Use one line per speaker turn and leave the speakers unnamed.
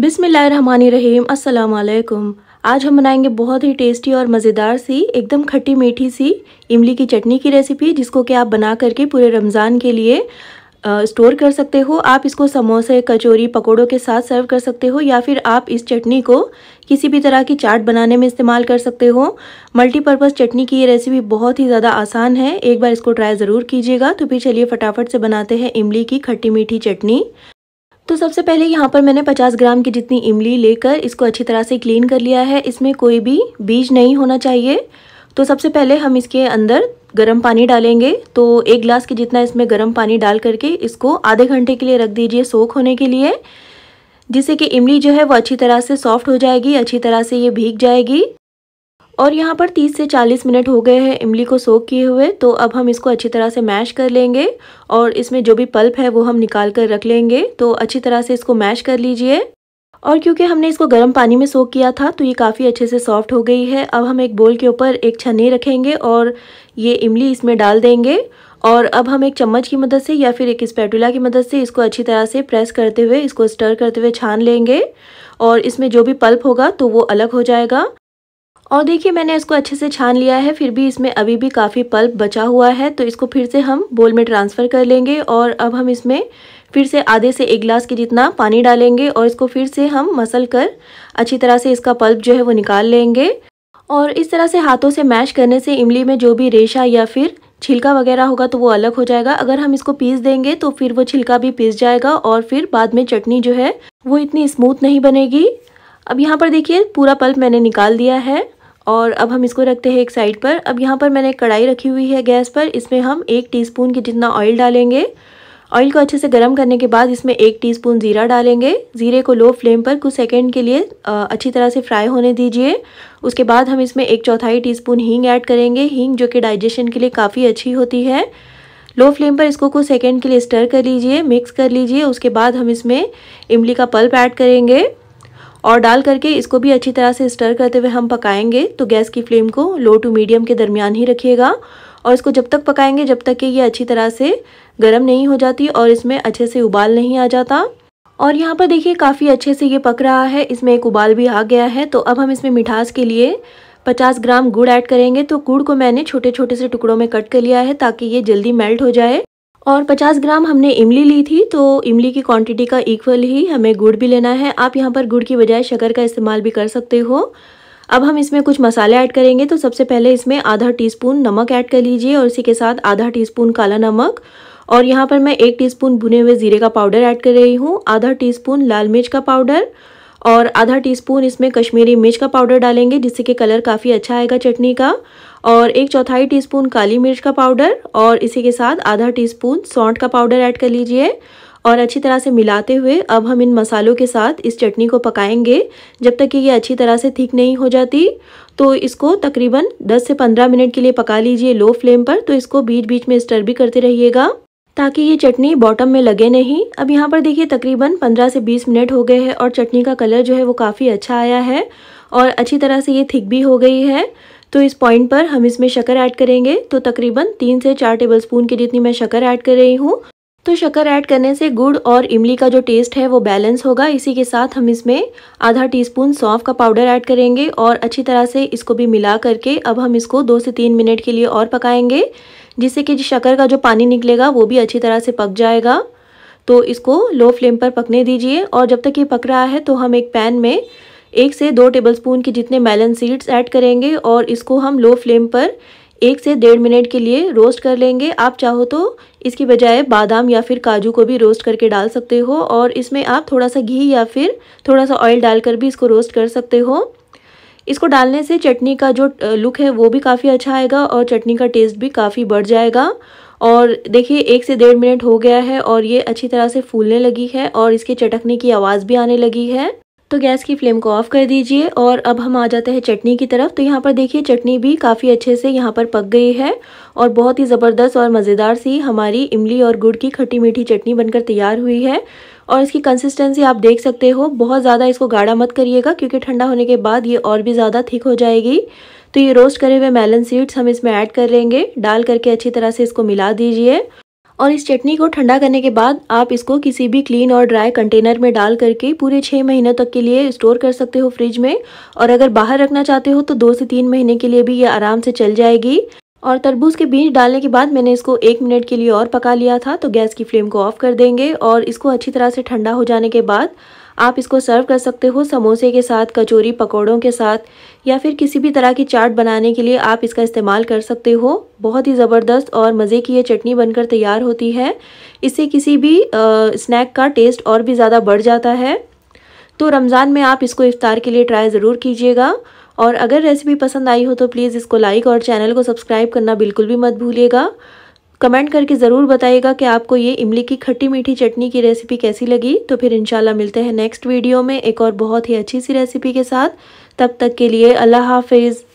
बिसमीम अल्लाम आज हम बनाएंगे बहुत ही टेस्टी और मज़ेदार सी एकदम खट्टी मीठी सी इमली की चटनी की रेसिपी जिसको कि आप बना करके पूरे रमज़ान के लिए स्टोर कर सकते हो आप इसको समोसे कचौरी पकौड़ों के साथ सर्व कर सकते हो या फिर आप इस चटनी को किसी भी तरह की चाट बनाने में इस्तेमाल कर सकते हो मल्टीपर्पज़ चटनी की ये रेसिपी बहुत ही ज़्यादा आसान है एक बार इसको ट्राई ज़रूर कीजिएगा तो फिर चलिए फटाफट से बनाते हैं इमली की खट्टी मीठी चटनी तो सबसे पहले यहाँ पर मैंने 50 ग्राम की जितनी इमली लेकर इसको अच्छी तरह से क्लीन कर लिया है इसमें कोई भी बीज नहीं होना चाहिए तो सबसे पहले हम इसके अंदर गर्म पानी डालेंगे तो एक ग्लास के जितना इसमें गर्म पानी डाल करके इसको आधे घंटे के लिए रख दीजिए सोख होने के लिए जिससे कि इमली जो है वो अच्छी तरह से सॉफ्ट हो जाएगी अच्छी तरह से ये भीग जाएगी और यहाँ पर 30 से 40 मिनट हो गए हैं इमली को सोख किए हुए तो अब हम इसको अच्छी तरह से मैश कर लेंगे और इसमें जो भी पल्प है वो हम निकाल कर रख लेंगे तो अच्छी तरह से इसको मैश कर लीजिए और क्योंकि हमने इसको गर्म पानी में सोख किया था तो ये काफ़ी अच्छे से सॉफ्ट हो गई है अब हम एक बोल के ऊपर एक छन्नी रखेंगे और ये इमली इसमें डाल देंगे और अब हम एक चम्मच की मदद से या फिर एक स्पैटुला की मदद से इसको अच्छी तरह से प्रेस करते हुए इसको स्टर करते हुए छान लेंगे और इसमें जो भी पल्प होगा तो वो अलग हो जाएगा और देखिए मैंने इसको अच्छे से छान लिया है फिर भी इसमें अभी भी काफ़ी पल्प बचा हुआ है तो इसको फिर से हम बोल में ट्रांसफ़र कर लेंगे और अब हम इसमें फिर से आधे से एक गिलास के जितना पानी डालेंगे और इसको फिर से हम मसल कर अच्छी तरह से इसका पल्प जो है वो निकाल लेंगे और इस तरह से हाथों से मैश करने से इमली में जो भी रेशा या फिर छिलका वगैरह होगा तो वो अलग हो जाएगा अगर हम इसको पीस देंगे तो फिर वो छिलका भी पीस जाएगा और फिर बाद में चटनी जो है वो इतनी स्मूथ नहीं बनेगी अब यहाँ पर देखिए पूरा पल्प मैंने निकाल दिया है और अब हम इसको रखते हैं एक साइड पर अब यहाँ पर मैंने कढ़ाई रखी हुई है गैस पर इसमें हम एक टीस्पून के जितना ऑयल डालेंगे ऑयल को अच्छे से गर्म करने के बाद इसमें एक टीस्पून ज़ीरा डालेंगे ज़ीरे को लो फ्लेम पर कुछ सेकंड के लिए अच्छी तरह से फ्राई होने दीजिए उसके बाद हम इसमें एक चौथाई टीस्पून हींग ऐड करेंगे हींग जो कि डाइजेशन के लिए काफ़ी अच्छी होती है लो फ्लेम पर इसको कुछ सेकंड के लिए स्टर कर लीजिए मिक्स कर लीजिए उसके बाद हम इसमें इमली का पल्प ऐड करेंगे और डाल करके इसको भी अच्छी तरह से स्टर करते हुए हम पकाएंगे तो गैस की फ्लेम को लो टू मीडियम के दरमियान ही रखिएगा और इसको जब तक पकाएंगे जब तक कि ये अच्छी तरह से गर्म नहीं हो जाती और इसमें अच्छे से उबाल नहीं आ जाता और यहाँ पर देखिए काफ़ी अच्छे से ये पक रहा है इसमें एक उबाल भी आ गया है तो अब हम इसमें मिठास के लिए 50 ग्राम गुड़ ऐड करेंगे तो गुड़ को मैंने छोटे छोटे से टुकड़ों में कट कर लिया है ताकि ये जल्दी मेल्ट हो जाए और 50 ग्राम हमने इमली ली थी तो इमली की क्वांटिटी का इक्वल ही हमें गुड़ भी लेना है आप यहाँ पर गुड़ की बजाय शक्कर का इस्तेमाल भी कर सकते हो अब हम इसमें कुछ मसाले ऐड करेंगे तो सबसे पहले इसमें आधा टीस्पून नमक ऐड कर लीजिए और इसी के साथ आधा टीस्पून काला नमक और यहाँ पर मैं एक टीस्पून भुने हुए जीरे का पाउडर ऐड कर रही हूँ आधा टीस्पून लाल मिर्च का पाउडर और आधा टीस्पून इसमें कश्मीरी मिर्च का पाउडर डालेंगे जिससे कि कलर काफ़ी अच्छा आएगा चटनी का और एक चौथाई टीस्पून काली मिर्च का पाउडर और इसी के साथ आधा टीस्पून सौंठ का पाउडर ऐड कर लीजिए और अच्छी तरह से मिलाते हुए अब हम इन मसालों के साथ इस चटनी को पकाएंगे जब तक कि ये अच्छी तरह से ठीक नहीं हो जाती तो इसको तकरीबन 10 से 15 मिनट के लिए पका लीजिए लो फ्लेम पर तो इसको बीच बीच में स्टर भी करते रहिएगा ताकि ये चटनी बॉटम में लगे नहीं अब यहाँ पर देखिए तकरीबन 15 से 20 मिनट हो गए हैं और चटनी का कलर जो है वो काफ़ी अच्छा आया है और अच्छी तरह से ये थिक भी हो गई है तो इस पॉइंट पर हम इसमें शक्कर ऐड करेंगे तो तकरीबन तीन से चार टेबल स्पून की जितनी मैं शक्कर ऐड कर रही हूँ तो शक्कर ऐड करने से गुड़ और इमली का जो टेस्ट है वो बैलेंस होगा इसी के साथ हम इसमें आधा टीस्पून सौंफ का पाउडर ऐड करेंगे और अच्छी तरह से इसको भी मिला करके अब हम इसको दो से तीन मिनट के लिए और पकाएंगे जिससे कि शक्कर का जो पानी निकलेगा वो भी अच्छी तरह से पक जाएगा तो इसको लो फ्लेम पर पकने दीजिए और जब तक ये पक रहा है तो हम एक पैन में एक से दो टेबलस्पून के जितने मेलन सीड्स ऐड करेंगे और इसको हम लो फ्लेम पर एक से डेढ़ मिनट के लिए रोस्ट कर लेंगे आप चाहो तो इसकी बजाय बादाम या फिर काजू को भी रोस्ट करके डाल सकते हो और इसमें आप थोड़ा सा घी या फिर थोड़ा सा ऑयल डालकर भी इसको रोस्ट कर सकते हो इसको डालने से चटनी का जो लुक है वो भी काफ़ी अच्छा आएगा और चटनी का टेस्ट भी काफ़ी बढ़ जाएगा और देखिए एक से डेढ़ मिनट हो गया है और ये अच्छी तरह से फूलने लगी है और इसके चटकने की आवाज़ भी आने लगी है तो गैस की फ्लेम को ऑफ़ कर दीजिए और अब हम आ जाते हैं चटनी की तरफ तो यहाँ पर देखिए चटनी भी काफ़ी अच्छे से यहाँ पर पक गई है और बहुत ही ज़बरदस्त और मज़ेदार सी हमारी इमली और गुड़ की खट्टी मीठी चटनी बनकर तैयार हुई है और इसकी कंसिस्टेंसी आप देख सकते हो बहुत ज़्यादा इसको गाढ़ा मत करिएगा क्योंकि ठंडा होने के बाद ये और भी ज़्यादा थिक हो जाएगी तो ये रोस्ट करे हुए मेलन सीड्स हम इसमें ऐड कर लेंगे डाल करके अच्छी तरह से इसको मिला दीजिए और इस चटनी को ठंडा करने के बाद आप इसको किसी भी क्लीन और ड्राई कंटेनर में डाल करके पूरे छः महीने तक के लिए स्टोर कर सकते हो फ्रिज में और अगर बाहर रखना चाहते हो तो दो से तीन महीने के लिए भी ये आराम से चल जाएगी और तरबूज के बीज डालने के बाद मैंने इसको एक मिनट के लिए और पका लिया था तो गैस की फ्लेम को ऑफ कर देंगे और इसको अच्छी तरह से ठंडा हो जाने के बाद आप इसको सर्व कर सकते हो समोसे के साथ कचौरी पकौड़ों के साथ या फिर किसी भी तरह की चाट बनाने के लिए आप इसका इस्तेमाल कर सकते हो बहुत ही ज़बरदस्त और मज़े की ये चटनी बनकर तैयार होती है इससे किसी भी आ, स्नैक का टेस्ट और भी ज़्यादा बढ़ जाता है तो रमज़ान में आप इसको इफ़ार के लिए ट्राई ज़रूर कीजिएगा और अगर रेसिपी पसंद आई हो तो प्लीज़ इसको लाइक और चैनल को सब्सक्राइब करना बिल्कुल भी मत भूलिएगा कमेंट करके ज़रूर बताइएगा कि आपको ये इमली की खट्टी मीठी चटनी की रेसिपी कैसी लगी तो फिर इंशाल्लाह मिलते हैं नेक्स्ट वीडियो में एक और बहुत ही अच्छी सी रेसिपी के साथ तब तक के लिए अल्लाह हाफिज़